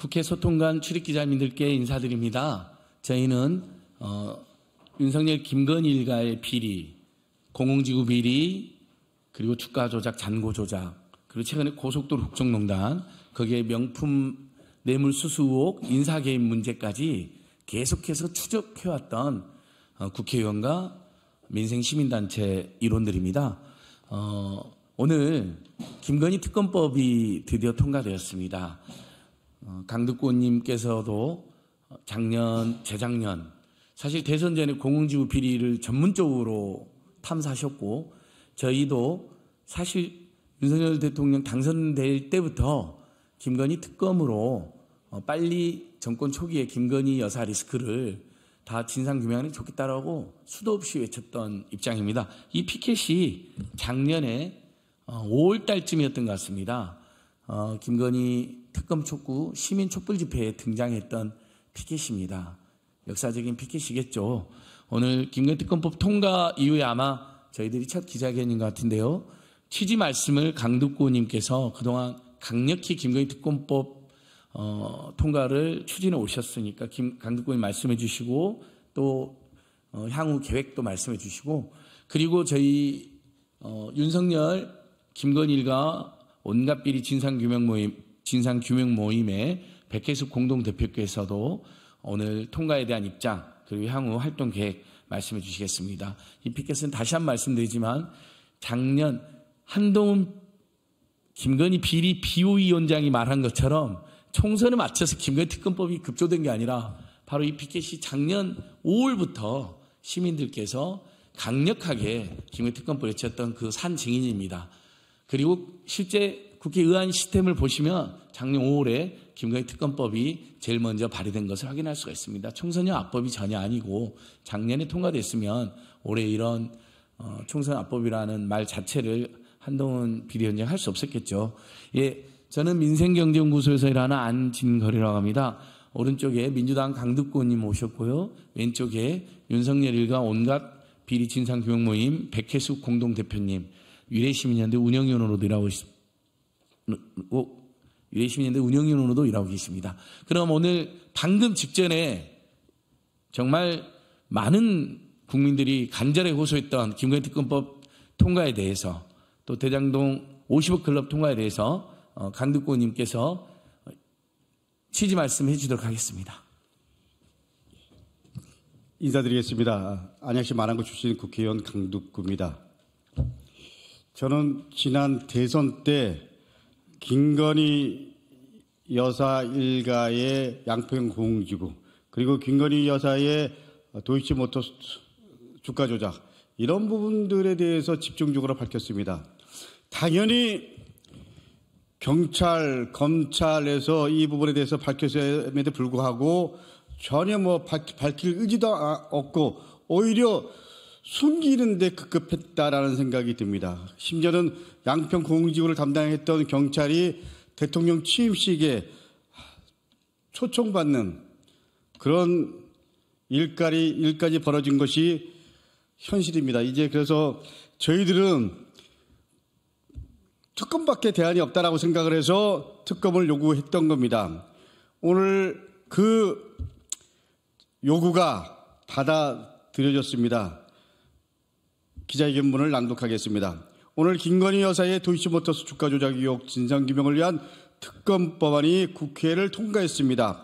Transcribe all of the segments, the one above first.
국회 소통관 출입기자님들께 인사드립니다. 저희는 어, 윤석열 김건 일가의 비리, 공공지구 비리, 그리고 주가 조작, 잔고 조작, 그리고 최근에 고속도로 국정농단, 거기에 명품 뇌물 수수 의혹, 인사 개입 문제까지 계속해서 추적해왔던 어, 국회의원과 민생 시민단체 일원들입니다. 어, 오늘 김건희 특검법이 드디어 통과되었습니다. 어, 강득권님께서도 어, 작년, 재작년 사실 대선 전에 공공지구 비리를 전문적으로 탐사하셨고 저희도 사실 윤석열 대통령 당선될 때부터 김건희 특검으로 어, 빨리 정권 초기에 김건희 여사 리스크를 다 진상규명하는 게 좋겠다라고 수도 없이 외쳤던 입장입니다. 이 피켓이 작년에 5월 달쯤이었던 것 같습니다. 김건희 특검 촉구 시민 촛불 집회에 등장했던 피켓입니다. 역사적인 피켓이겠죠. 오늘 김건희 특검법 통과 이후에 아마 저희들이 첫 기자회견인 것 같은데요. 취지 말씀을 강두구님께서 그동안 강력히 김건희 특검법 어, 통과를 추진해 오셨으니까 김 강두구님 말씀해 주시고 또 어, 향후 계획도 말씀해 주시고 그리고 저희 어, 윤석열 김건일과 온갖 비리 진상규명 모임 진상규명 모임의 백혜숙 공동대표께서도 오늘 통과에 대한 입장 그리고 향후 활동 계획 말씀해 주시겠습니다. 이 피켓은 다시 한 말씀드리지만 작년 한동훈 김건희 비리 비호위원장이 말한 것처럼 총선에 맞춰서 김건희 특검법이 급조된 게 아니라 바로 이 피켓이 작년 5월부터 시민들께서 강력하게 김건희 특검법에 외쳤던 그 산 증인입니다. 그리고 실제 국회 의안 시스템을 보시면 작년 5월에 김건희 특검법이 제일 먼저 발의된 것을 확인할 수가 있습니다. 총선여 악법이 전혀 아니고 작년에 통과됐으면 올해 이런 어, 총선 악법이라는 말 자체를 한동훈 비대위원장 할 수 없었겠죠. 예, 저는 민생경제연구소에서 일하는 안진거리라고 합니다. 오른쪽에 민주당 강득권님 오셨고요. 왼쪽에 윤석열 일가 온갖 비리 진상 규명 모임 백혜숙 공동대표님, 유래시민연대 운영위원으로 일하고 있습니다. 유례시민인데 운영위으로도 일하고 계십니다. 그럼 오늘 방금 직전에 정말 많은 국민들이 간절히 호소했던 김건희 특검법 통과에 대해서 또 대장동 50억 클럽 통과에 대해서 어, 강득구님께서 취지 말씀해 주도록 하겠습니다. 인사드리겠습니다. 안양시 만랑구 출신 국회의원 강득구입니다. 저는 지난 대선 때 김건희 여사 일가의 양평 공지구 그리고 김건희 여사의 도이치모터스 주가 조작 이런 부분들에 대해서 집중적으로 밝혔습니다. 당연히 경찰, 검찰에서 이 부분에 대해서 밝혔음에도 불구하고 전혀 뭐 밝힐 의지도 아, 없고 오히려 숨기는데 급급했다라는 생각이 듭니다. 심지어는 양평 공지구를 담당했던 경찰이 대통령 취임식에 초청받는 그런 일까지, 일까지 벌어진 것이 현실입니다. 이제 그래서 저희들은 특검밖에 대안이 없다라고 생각을 해서 특검을 요구했던 겁니다. 오늘 그 요구가 받아들여졌습니다. 기자회견문을 낭독하겠습니다. 오늘 김건희 여사의 도이치모터스 주가 조작 의혹 진상 규명을 위한 특검법안이 국회를 통과했습니다.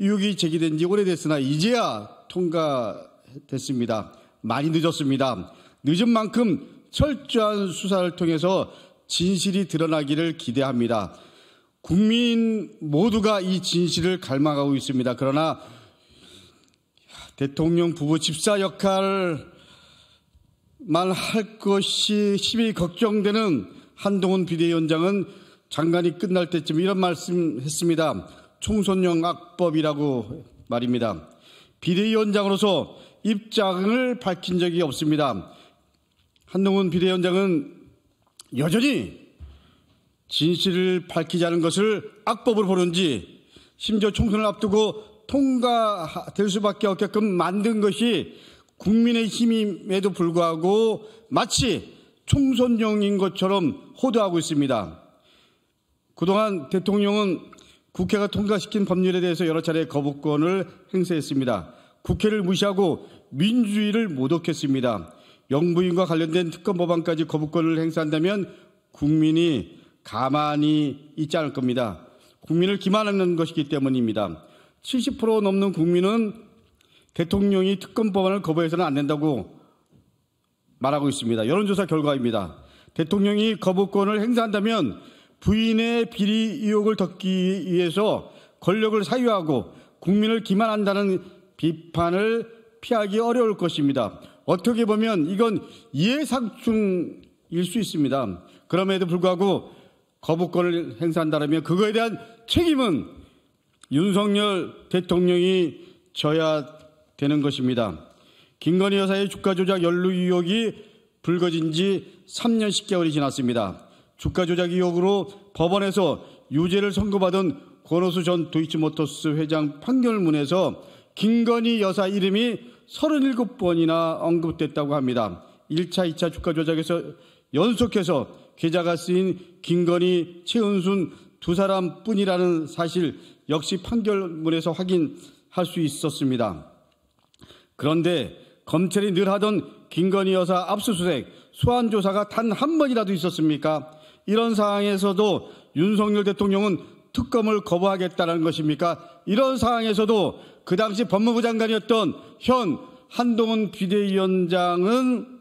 의혹이 제기된 지 오래됐으나 이제야 통과됐습니다. 많이 늦었습니다. 늦은 만큼 철저한 수사를 통해서 진실이 드러나기를 기대합니다. 국민 모두가 이 진실을 갈망하고 있습니다. 그러나 대통령 부부 집사 역할을 말할 것이 심히 걱정되는 한동훈 비대위원장은 장관이 끝날 때쯤 이런 말씀했습니다. 총선용 악법이라고 말입니다. 비대위원장으로서 입장을 밝힌 적이 없습니다. 한동훈 비대위원장은 여전히 진실을 밝히자는 것을 악법을 보는지 심지어 총선을 앞두고 통과될 수밖에 없게끔 만든 것이 국민의 힘임에도 불구하고 마치 총선용인 것처럼 호도하고 있습니다. 그동안 대통령은 국회가 통과시킨 법률에 대해서 여러 차례 거부권을 행사했습니다. 국회를 무시하고 민주주의를 모독했습니다. 영부인과 관련된 특검 법안까지 거부권을 행사한다면 국민이 가만히 있지 않을 겁니다. 국민을 기만하는 것이기 때문입니다. 70% 넘는 국민은 대통령이 특검법안을 거부해서는 안 된다고 말하고 있습니다. 여론조사 결과입니다. 대통령이 거부권을 행사한다면 부인의 비리 의혹을 덮기 위해서 권력을 사유하고 국민을 기만한다는 비판을 피하기 어려울 것입니다. 어떻게 보면 이건 예상충일수 있습니다. 그럼에도 불구하고 거부권을 행사한다면 그거에 대한 책임은 윤석열 대통령이 져야 되는 것입니다. 김건희 여사의 주가 조작 연루 의혹이 불거진 지 3년 10개월이 지났습니다. 주가 조작 의혹으로 법원에서 유죄를 선고받은 권호수 전 도이치모터스 회장 판결문에서 김건희 여사 이름이 37번이나 언급됐다고 합니다. 1차, 2차 주가 조작에서 연속해서 계좌가 쓰인 김건희, 최은순 두 사람뿐이라는 사실 역시 판결문에서 확인할 수 있었습니다. 그런데 검찰이 늘 하던 김건희 여사 압수수색, 소환조사가 단 한 번이라도 있었습니까? 이런 상황에서도 윤석열 대통령은 특검을 거부하겠다는 것입니까? 이런 상황에서도 그 당시 법무부 장관이었던 현 한동훈 비대위원장은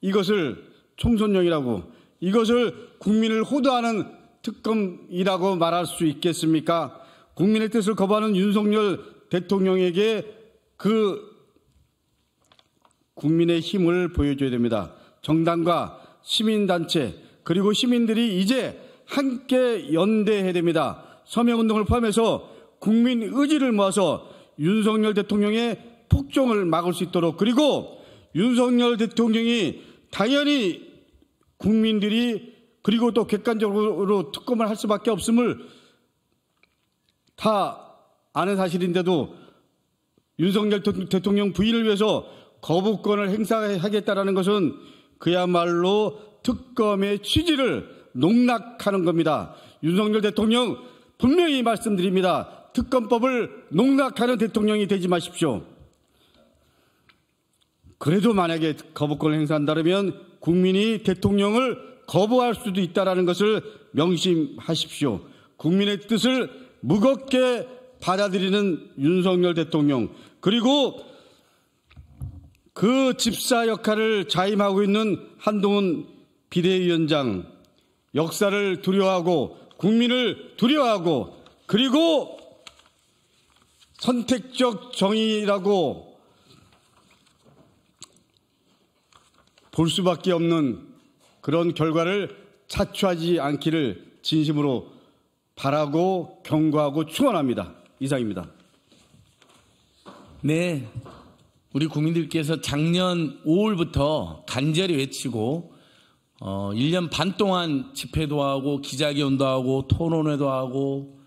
이것을 총선용이라고 이것을 국민을 호도하는 특검이라고 말할 수 있겠습니까? 국민의 뜻을 거부하는 윤석열 대통령에게 그 국민의 힘을 보여줘야 됩니다. 정당과 시민단체 그리고 시민들이 이제 함께 연대해야 됩니다. 서명운동을 포함해서 국민 의지를 모아서 윤석열 대통령의 폭정을 막을 수 있도록 그리고 윤석열 대통령이 당연히 국민들이 그리고 또 객관적으로 특검을 할 수밖에 없음을 다 아는 사실인데도 윤석열 대통령 부인을 위해서 거부권을 행사하겠다라는 것은 그야말로 특검의 취지를 농락하는 겁니다. 윤석열 대통령 분명히 말씀드립니다. 특검법을 농락하는 대통령이 되지 마십시오. 그래도 만약에 거부권을 행사한다면 국민이 대통령을 거부할 수도 있다는 것을 명심하십시오. 국민의 뜻을 무겁게 받아들이는 윤석열 대통령 그리고 그 집사 역할을 자임하고 있는 한동훈 비대위원장 역사를 두려워하고 국민을 두려워하고 그리고 선택적 정의라고 볼 수밖에 없는 그런 결과를 차추하지 않기를 진심으로 바라고 경고하고 충원합니다 이상입니다. 네, 우리 국민들께서 작년 5월부터 간절히 외치고 어, 1년 반 동안 집회도 하고 기자회견도 하고 토론회도 하고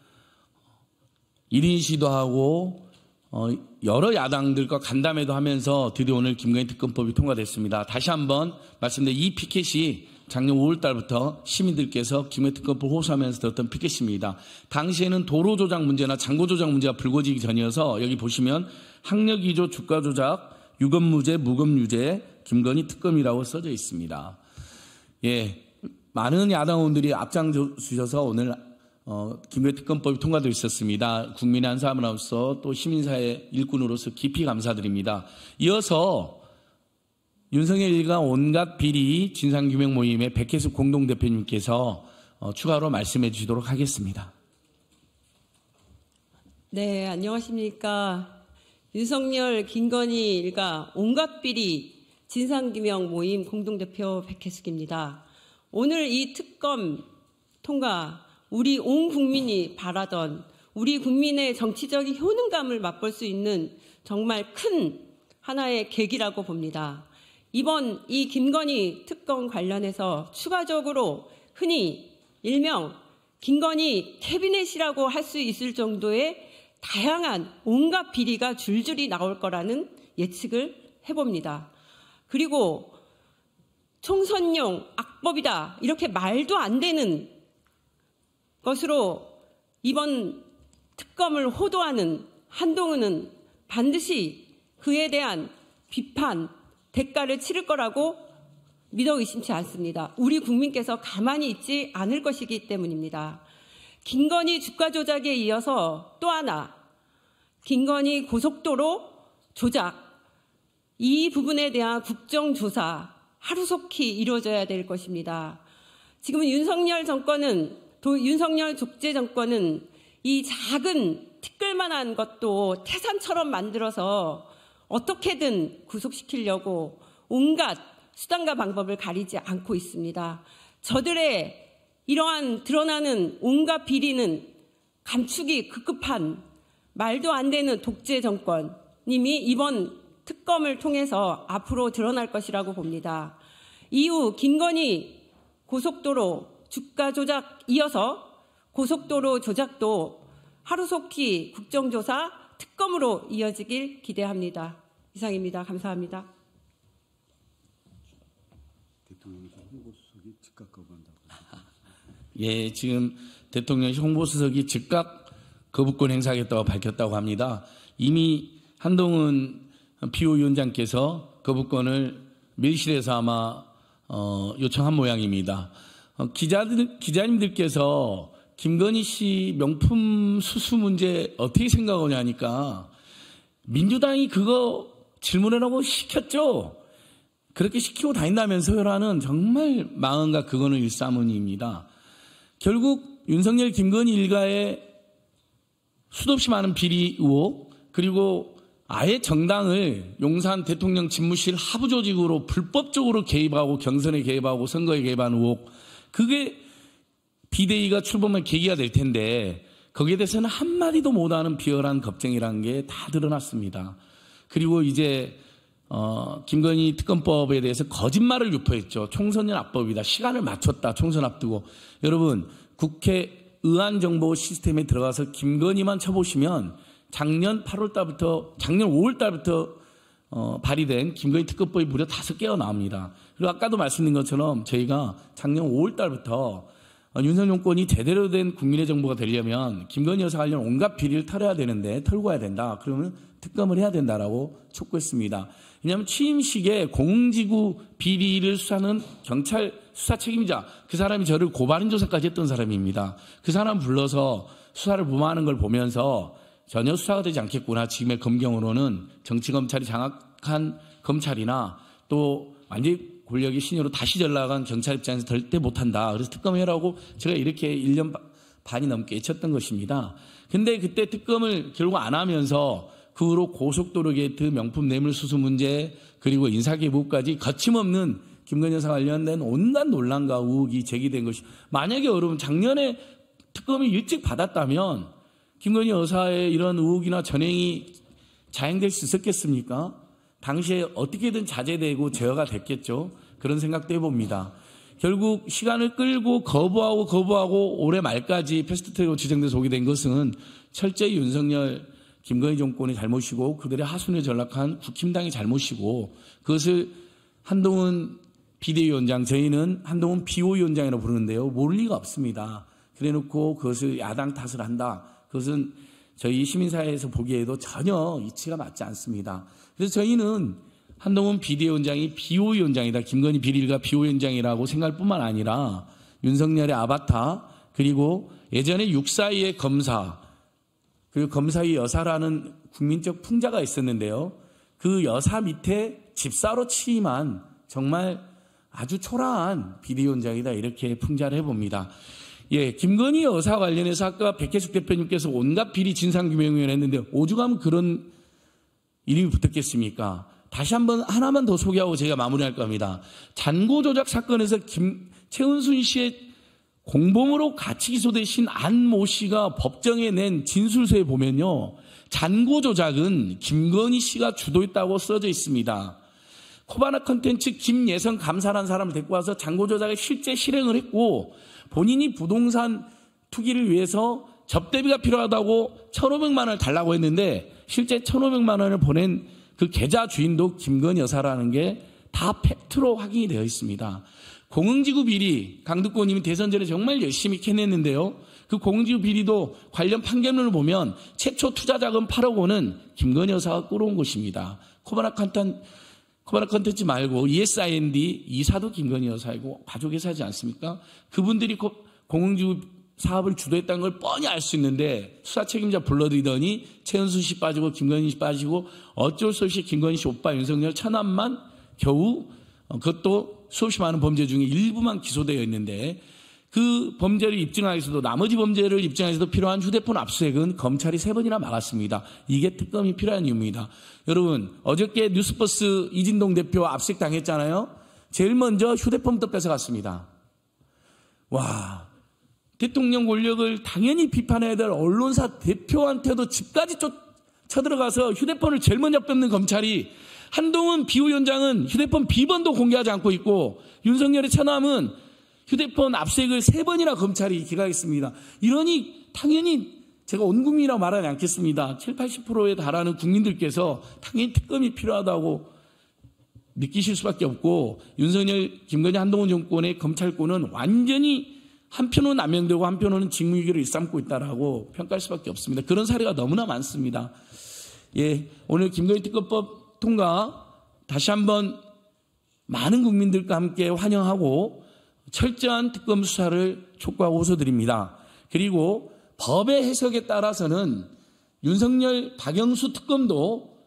1인 시도 하고 어, 여러 야당들과 간담회도 하면서 드디어 오늘 김건희 특검법이 통과됐습니다. 다시 한번 말씀드린 이 피켓이 작년 5월달부터 시민들께서 김해특검법 호소하면서 들었던 피켓입니다. 당시에는 도로 조작 문제나 장고 조작 문제가 불거지기 전이어서 여기 보시면 학력 위조 주가 조작 유검무죄 무검유죄 김건희 특검이라고 써져 있습니다. 예, 많은 야당 의원들이 앞장 주셔서 오늘 어, 김해 특검법이 통과되어 있었습니다. 국민의 한 사람으로서 또 시민사회 일꾼으로서 깊이 감사드립니다. 이어서 윤석열 일가 온갖 비리 진상규명 모임의 백혜숙 공동대표님께서 어, 추가로 말씀해 주시도록 하겠습니다. 네, 안녕하십니까. 윤석열, 김건희 일가 온갖 비리 진상규명 모임 공동대표 백혜숙입니다. 오늘 이 특검 통과 우리 온 국민이 바라던 우리 국민의 정치적인 효능감을 맛볼 수 있는 정말 큰 하나의 계기라고 봅니다. 이번 이 김건희 특검 관련해서 추가적으로 흔히 일명 김건희 캐비넷이라고 할 수 있을 정도의 다양한 온갖 비리가 줄줄이 나올 거라는 예측을 해봅니다. 그리고 총선용 악법이다 이렇게 말도 안 되는 것으로 이번 특검을 호도하는 한동훈은 반드시 그에 대한 비판 대가를 치를 거라고 믿어 의심치 않습니다. 우리 국민께서 가만히 있지 않을 것이기 때문입니다. 김건희 주가 조작에 이어서 또 하나 김건희 고속도로 조작 이 부분에 대한 국정조사 하루속히 이루어져야 될 것입니다. 지금 윤석열 정권은 도, 윤석열 족제 정권은 이 작은 티끌만한 것도 태산처럼 만들어서 어떻게든 구속시키려고 온갖 수단과 방법을 가리지 않고 있습니다. 저들의 이러한 드러나는 온갖 비리는 감축이 급급한 말도 안 되는 독재 정권님이 이번 특검을 통해서 앞으로 드러날 것이라고 봅니다. 이후 김건희 고속도로 주가 조작 이어서 고속도로 조작도 하루속히 국정조사 특검으로 이어지길 기대합니다. 이상입니다. 감사합니다. 대통령이 홍보수석이 즉각 거부한다고. 예, 지금 대통령 홍보수석이 즉각 거부권 행사하겠다고 밝혔다고 합니다. 이미 한동훈 비호위원장께서 거부권을 밀실에서 아마 어, 요청한 모양입니다. 어, 기자들 기자님들께서 김건희 씨 명품 수수 문제 어떻게 생각하냐니까 민주당이 그거 질문해라고 시켰죠. 그렇게 시키고 다닌다면서요라는 정말 망언과 그거는 일사문입니다. 결국 윤석열 김건희 일가의 수도 없이 많은 비리 의혹 그리고 아예 정당을 용산 대통령 집무실 하부 조직으로 불법적으로 개입하고 경선에 개입하고 선거에 개입한 의혹 그게 비대위가 출범의 계기가 될 텐데 거기에 대해서는 한마디도 못하는 비열한 겁쟁이라는 게 다 드러났습니다. 그리고 이제 어, 김건희 특검법에 대해서 거짓말을 유포했죠. 총선연 압법이다. 시간을 맞췄다. 총선 앞두고. 여러분 국회 의안 정보 시스템에 들어가서 김건희만 쳐보시면 작년 8월 달부터 작년 5월 달부터 어, 발의된 김건희 특검법이 무려 다섯 개가 나옵니다. 그리고 아까도 말씀드린 것처럼 저희가 작년 5월 달부터 아, 윤석열 정권이 제대로 된 국민의 정부가 되려면 김건희 여사 관련 온갖 비리를 털어야 되는데 털고 와야 된다. 그러면 특검을 해야 된다라고 촉구했습니다. 왜냐하면 취임식에 공지구 비리를 수사하는 경찰 수사 책임자 그 사람이 저를 고발인 조사까지 했던 사람입니다. 그 사람 불러서 수사를 부마하는 걸 보면서 전혀 수사가 되지 않겠구나. 지금의 검경으로는 정치검찰이 장악한 검찰이나 또 완전히 권력이 신으로 다시 전락한 경찰 입장에서 절대 못한다. 그래서 특검해라고 제가 이렇게 1년 반이 넘게 외쳤던 것입니다. 근데 그때 특검을 결국 안 하면서 그 후로 고속도로 게이트 명품 뇌물수수 문제 그리고 인사기부까지 거침없는 김건희 여사 관련된 온갖 논란과 의혹이 제기된 것이 만약에 여러분 작년에 특검이 일찍 받았다면 김건희 여사의 이런 의혹이나 전행이 자행될 수 있었겠습니까? 당시에 어떻게든 자제되고 제어가 됐겠죠. 그런 생각도 해봅니다. 결국 시간을 끌고 거부하고 거부하고 올해 말까지 패스트트랙으로 지정돼서 오게 된 것은 철저히 윤석열 김건희 정권이 잘못이고 그들의 하순에 전락한 국힘당이 잘못이고 그것을 한동훈 비대위원장 저희는 한동훈 비호위원장이라고 부르는데요. 모를 리가 없습니다. 그래놓고 그것을 야당 탓을 한다. 그것은 저희 시민사회에서 보기에도 전혀 이치가 맞지 않습니다. 그래서 저희는 한동훈 비대위원장이 비호위원장이다. 김건희 비리가 비호위원장이라고 생각할 뿐만 아니라 윤석열의 아바타 그리고 예전에 육사위의 검사 그리고 검사위 여사라는 국민적 풍자가 있었는데요. 그 여사 밑에 집사로 취임한 정말 아주 초라한 비대위원장이다 이렇게 풍자를 해봅니다. 예, 김건희 여사 관련해서 아까 백혜숙 대표님께서 온갖 비리 진상규명위원회 했는데 오죽하면 그런 이름이 붙었겠습니까? 다시 한번 하나만 더 소개하고 제가 마무리할 겁니다. 잔고 조작 사건에서 김, 최은순 씨의 공범으로 같이 기소되신 안 모 씨가 법정에 낸 진술서에 보면요. 잔고 조작은 김건희 씨가 주도했다고 써져 있습니다. 코바나 컨텐츠 김예성 감사라는 사람을 데리고 와서 잔고 조작을 실제 실행을 했고 본인이 부동산 투기를 위해서 접대비가 필요하다고 1,500만 원을 달라고 했는데 실제 1,500만 원을 보낸 그 계좌 주인도 김건 여사라는 게 다 팩트로 확인이 되어 있습니다. 공흥지구 비리 강득권님이 대선 전에 정말 열심히 캐냈는데요. 그 공흥지구 비리도 관련 판결문을 보면 최초 투자자금 8억 원은 김건 여사가 끌어온 것입니다. 코바나 칸탄 커버나 컨텐츠 말고 ESIND 이사도 김건희 여사이고 가족 회사지 않습니까? 그분들이 공공주 사업을 주도했다는 걸 뻔히 알 수 있는데 수사 책임자 불러들이더니 최은수 씨 빠지고 김건희 씨 빠지고 어쩔 수 없이 김건희 씨 오빠 윤석열 천안만 겨우 어, 그것도 수없이 많은 범죄 중에 일부만 기소되어 있는데 그 범죄를 입증하기위해서도 나머지 범죄를 입증하기위해서도 필요한 휴대폰 압수수색은 검찰이 세 번이나 막았습니다. 이게 특검이 필요한 이유입니다. 여러분 어저께 뉴스버스 이진동 대표 압수색 당했잖아요. 제일 먼저 휴대폰부터 뺏어갔습니다. 와 대통령 권력을 당연히 비판해야 될 언론사 대표한테도 집까지 쫓, 쳐들어가서 휴대폰을 제일 먼저 뺏는 검찰이 한동훈 비우위원장은 휴대폰 비번도 공개하지 않고 있고 윤석열의 처남은 휴대폰 압수액을 세 번이나 검찰이 기각했습니다. 이러니 당연히 제가 온 국민이라고 말하지 않겠습니다. 7, 80%에 달하는 국민들께서 당연히 특검이 필요하다고 느끼실 수밖에 없고 윤석열, 김건희, 한동훈 정권의 검찰권은 완전히 한편으로는 남용되고 한편으로는 직무유기를 일삼고 있다라고 평가할 수밖에 없습니다. 그런 사례가 너무나 많습니다. 예, 오늘 김건희 특검법 통과 다시 한번 많은 국민들과 함께 환영하고 철저한 특검 수사를 촉구하고 호소드립니다. 그리고 법의 해석에 따라서는 윤석열, 박영수 특검도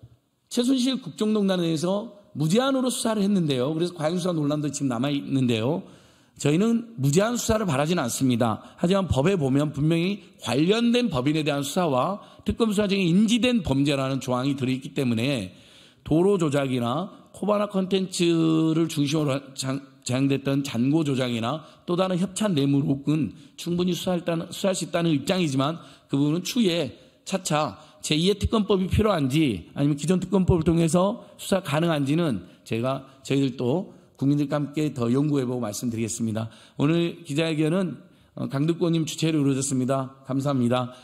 최순실 국정농단에 대해서 무제한으로 수사를 했는데요. 그래서 과연수사 논란도 지금 남아있는데요. 저희는 무제한 수사를 바라지는 않습니다. 하지만 법에 보면 분명히 관련된 법인에 대한 수사와 특검 수사 중에 인지된 범죄라는 조항이 들어있기 때문에 도로 조작이나 코바나 컨텐츠를 중심으로 한, 제 장됐던 잔고 조장이나 또 다른 협찬 뇌물 혹은 충분히 수사할, 수사할 수 있다는 입장이지만 그 부분은 추후에 차차 제2의 특검법이 필요한지 아니면 기존 특검법을 통해서 수사 가능한지는 제가 저희들도 국민들과 함께 더 연구해보고 말씀드리겠습니다. 오늘 기자회견은 어, 강득권님 주최로 이루어졌습니다. 감사합니다.